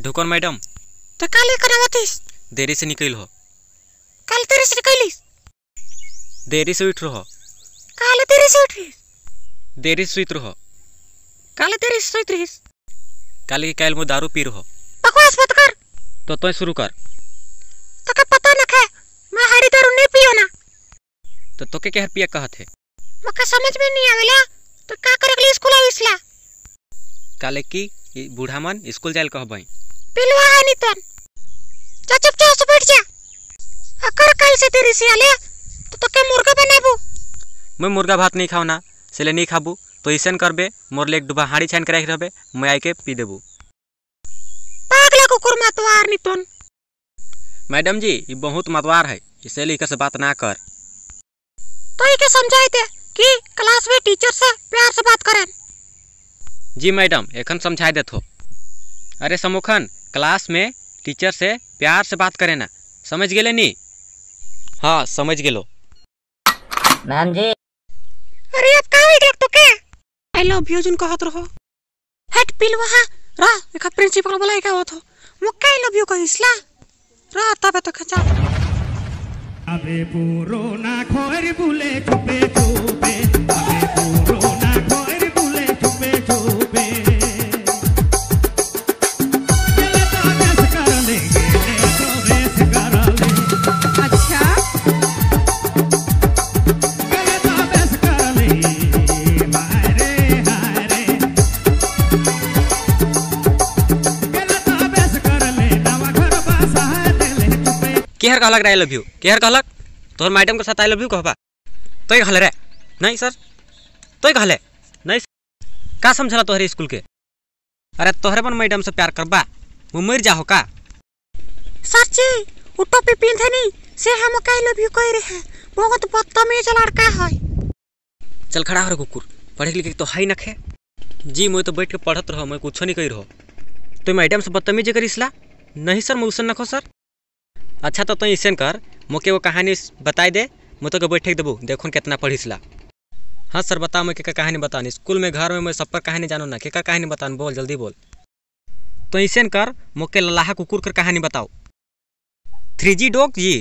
ढुकन तो मैडम तो का लेकर आवतीस देरी से निकल हो कल तेरे से निकलिस देरी से उठ रहो कल तेरे से उठिस देरी से उठ रहो कल तेरे से उठ रहिस कल के कल मु दारू पी रहो बकवास मत कर तो तोय शुरू कर तो का पता ना है मैं हरी दारू नहीं पियो ना तो तो के कह पिया कहत है मके समझ में नहीं आवेला तो का करकली स्कूल आविसला काले की बूढ़ा मन स्कूल जाइल कहबई पिलवा है नहीं तोन चुप चुपचाप से बैठ जा अगर कल से तेरी से आले तो तो के मुर्गा बनाबू मैं मुर्गा भात नहीं खाओ ना सिले नहीं खाबू तो ऐसा करबे मोर लेक डुबा हाड़ी छान के रख रहबे मैं आई के पी देबू पागला कुकुर मतवार नहीं तोन मैडम जी ये बहुत मतवार है इसलिए इकर से बात ना कर तो ये इके समझाए दे कि क्लास में टीचर से प्यार से बात करें जी मैडम एखन समझाए देथो अरे समुखन क्लास में टीचर से प्यार से बात करे ना समझ गए नी हाँ समझ गए मैम जी अरे आप आई लव यू रहो हट प्रिंसिपल मुक्का आई लव यू तो खचा अबे पूरो ना खोर बुले छुपे केहर कहलक रे आई लव यू केहर कहलक तोहर मैडम के साथ आई लव यू कहबा तो कहले रे नहीं सर तो कहले नहीं सर का समझला तोहरे स्कूल के अरे तोहरे अपन मैडम से प्यार करबा वो मर जाहो का सर जी वो टोपी पिंधे नहीं से हम आई लव यू कह रहे हैं बहुत बदतमीज लड़का है चल खड़ा हो रे कुकुर पढ़े लिखे तो है नखे जी मैं तो बैठ के पढ़त रहो मैं कुछ नहीं कह रहो तो मैडम से बदतमीजी करीसला नहीं सर मैं उससे नखो सर अच्छा तो तुम तो ऐसे कर मोके वो कहानी बताए दे मु तो बैठे देबू देखो कितना पढ़ीस ला हाँ सर बताओ मैं क्या कहानी बतानी स्कूल में घर में मैं सब पर कहानी जानो ना क्या कहानी बतान बोल जल्दी बोल तो ऐसे कर मोके ललाहा कुकुर कर कहानी बताओ थ्री जी डोग जी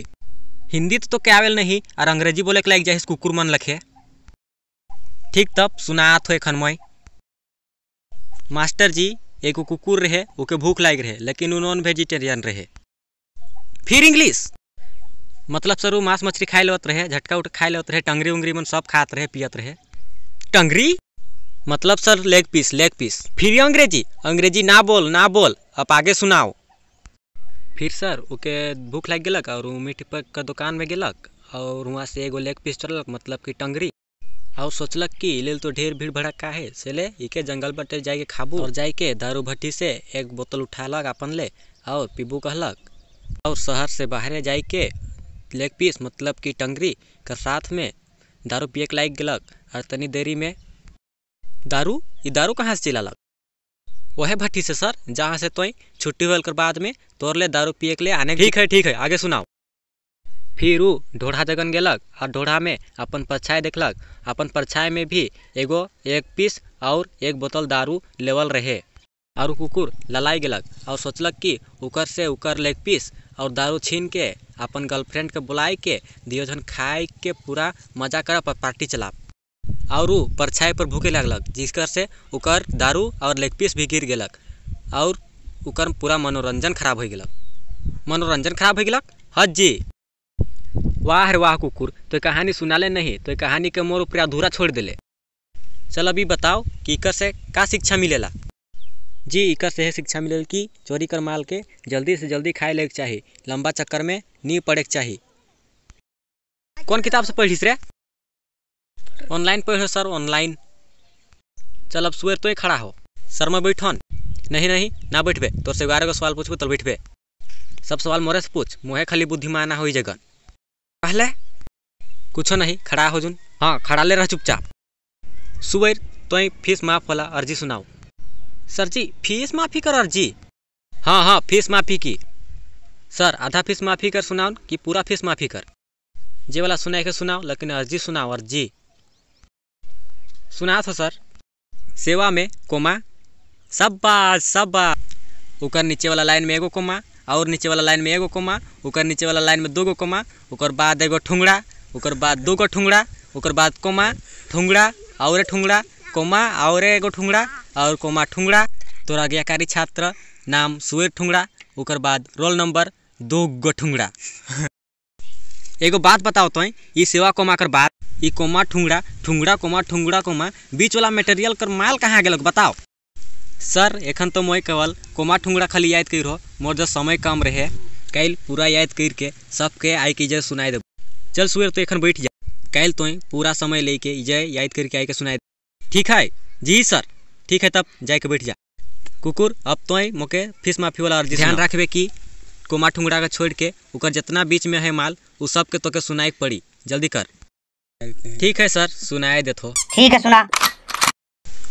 हिंदी तो, क्या आवेल नहीं और अंग्रेजी बोले के लायक जाहिस कुकुर मन लखे ठीक तब सुना थो तो एखन मई मास्टर जी एगो कुकुर रहे ओके भूख लाग रहे लेकिन उ नॉन वेजिटेरियन रहे फिर इंग्लिश मतलब सर वो मांस मछली खाए लेते रहे झटका उठ खाए लेते रहे टंगरी उंगरी मन सब खाते रहे पियत रहे टंगरी मतलब sir leg piece leg piece फिर अंग्रेजी अंग्रेजी ना बोल ना बोल अब आगे सुनाओ फिर सर ओके भूख लग गलक और मीठ का दुकान में गलक और वहाँ से एगो लेग पीस चलक मतलब कि टंगरी और सोचलक कि ले तो ढेर भीड़ भड़का है से ले इके जंगल बटे जाके खाबू और जाके दारू भट्टी से एक बोतल उठालक अपन ले और पीबू कहलक और शहर से बाहर जाए के लेग पीस मतलब कि टंगरी कर साथ में दारू पिए के लायक गलक और तनी देरी में दारू ये दारू कहाँ से लग वह भट्टी से सर जहाँ से तोई छुट्टी होल कर बाद में तोड़ ले दारू पिए के लिए आने ठीक है ठीक है आगे सुनाओ फिर वो ढोढ़ा जगन गलक और ढोढ़ा में अपन परछाई देखलक अपन परछाई में भी एगो एक पीस और एक बोतल दारू लेवल रहे और कुकुर ललाई गलक और सोचलक कि उकर से उकर लेग पीस और दारू छीन के अपन गर्लफ्रेंड के बुलाए के दियो जन खाए के पूरा मजा कर पार्टी चला और उ परछाई पर भूखे लगलक जिसकर से उकर दारू और लेग पीस भी गिर गलक और उकर पूरा मनोरंजन खराब हो गलक मनोरंजन खराब हो गलक हज जी वाह रे वाह कुकुर तो कहानी ले नहीं तो कहानी के मोर ऊपर अधूरा छोड़ दिले चल अभी बताओ कि इकर से का शिक्षा मिलेला जी एकर से एह सिक्छा मिलेल चोरी कर माल के जल्दी से जल्दी खाए लेक चाहिए लंबा चक्कर में नहीं पढ़े चाहिए कौन किताब से पढ़ी रे ऑनलाइन पढ़ सर ऑनलाइन चल अब सुबह तो ही खड़ा हो सर में बैठन नहीं नहीं ना बैठबे तोर से ग्यारह को सवाल पूछबो तो बैठबे सब सवाल मोरे से पूछ मुहे खाली बुद्धिमाना हो जगन पहले कुछ नहीं खड़ा हो जुन हाँ खड़ा ले रह चुपचाप सुबह तो फीस माफ वाला अर्जी सुनाओ सर जी फीस माफ़ी कर अर्जी हाँ हाँ फीस माफ़ी की सर आधा फीस माफ़ी कर सुनाओ कि पूरा फीस माफ़ी कर जे वाला सुना के सुनाओ लेकिन अर्जी सुनाओ अर्जी सुना था तो सर सेवा में कोमा सब बात सब बात ऊपर नीचे वाला लाइन में एगो कोमा और नीचे वाला लाइन में एगो कोमा ऊपर नीचे वाला लाइन में दो गो कोमा ऊपर बाद एगो ठुंगड़ा ऊपर बाद दो गो ठुंगड़ा ऊपर बाद कोमा ठुंगड़ा और ठुंगड़ा कोमा और एगो ठुंगड़ा और कोमा ठुंगड़ा तोरा ज्ञाकारी छात्र नाम सुवेर ठुंगड़ा उकर बाद रोल नंबर दो गो ठुंगड़ा एगो बात बताओ तो ये सेवा कोमा कर बात ये कोमा ठुंगड़ा ठुंगड़ा कोमा ठुंगड़ा कोमा बीच वाला मटेरियल कर माल कहाँ गल बताओ सर एखन तो मैं केवल कोमा ठुंगड़ा खाली याद कर रहो मोर जो समय कम रहे कल पूरा याद करके सबके आई के जय सुनाए दे चल सुबह तो एखन बैठ जा कल तो पूरा समय लेके जय याद करके आई के सुनाए ठीक है जी सर ठीक है तब के बैठ जा कुकुर अब तो मोके फीस माफी वाला अर्जी ध्यान रखे कि कुमार ठुंगड़ा के छोड़ के ऊपर जितना बीच में है माल उस सब के तो के सुनाई पड़ी जल्दी कर ठीक है सर सुनाए तो ठीक है सुना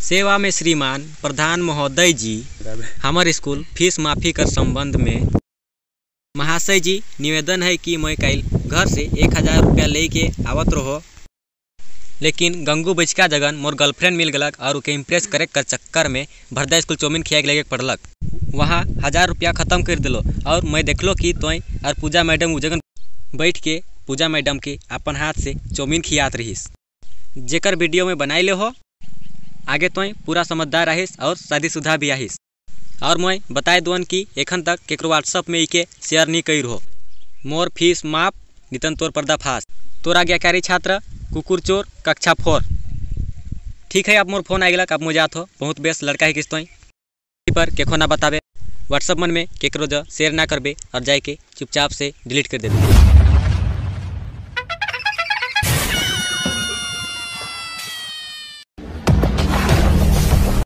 सेवा में श्रीमान प्रधान महोदय जी हमारे स्कूल फीस माफी कर संबंध में महाशय जी निवेदन है कि मैं कल घर से एक हजार रुपया लेके आवत रहो लेकिन गंगू बचका जगन मोर गर्लफ्रेंड मिल गलक और उसके इम्प्रेस करे कर चक्कर में भरदा स्कूल चौमिन खिया लेके पड़लक वहाँ हजार रुपया ख़त्म कर दिलो और मैं देखलो कि तोय और पूजा मैडम उजगन बैठ के पूजा मैडम के अपन हाथ से चौमिन खियात रहीस जेकर वीडियो में बनाई ले हो आगे तोय पूरा समझदार आहिस और शादीशुदा भी आहिस और मैं बताए दुअन कि एखन तक केकरो व्हाट्सअप में इके शेयर नहीं कर हो मोर फीस माफ नितन तोर पर्दाफाश तोर आज्ञाकारी छात्र कुकुर चोर कक्षा फोर ठीक है आप मोर फोन गया आप मुझे आत हो बहुत बेस लड़का है किस्तों पर केखो ना बतावे व्हाट्सअप मन में केकरो जो शेयर ना करबे और के चुपचाप से डिलीट कर देते